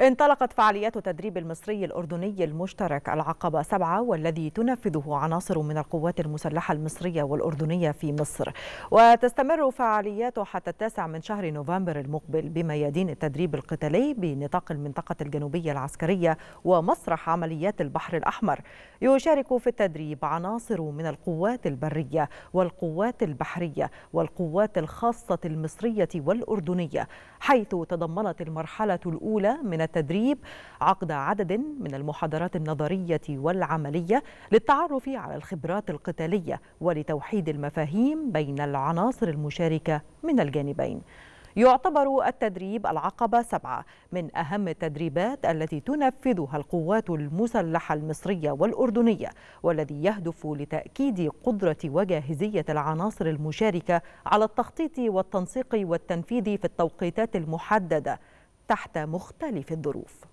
انطلقت فعاليات تدريب المصري الأردني المشترك العقبة سبعة والذي تنفذه عناصر من القوات المسلحة المصرية والأردنية في مصر وتستمر فعالياته حتى التاسع من شهر نوفمبر المقبل بميادين التدريب القتالي بنطاق المنطقة الجنوبية العسكرية ومسرح عمليات البحر الأحمر يشارك في التدريب عناصر من القوات البرية والقوات البحرية والقوات الخاصة المصرية والأردنية حيث تضمنت المرحلة الأولى من التدريب عقد عدد من المحاضرات النظرية والعملية للتعرف على الخبرات القتالية ولتوحيد المفاهيم بين العناصر المشاركة من الجانبين يعتبر التدريب العقبة سبعة من أهم التدريبات التي تنفذها القوات المسلحة المصرية والأردنية والذي يهدف لتأكيد قدرة وجاهزية العناصر المشاركة على التخطيط والتنسيق والتنفيذ في التوقيتات المحددة تحت مختلف الظروف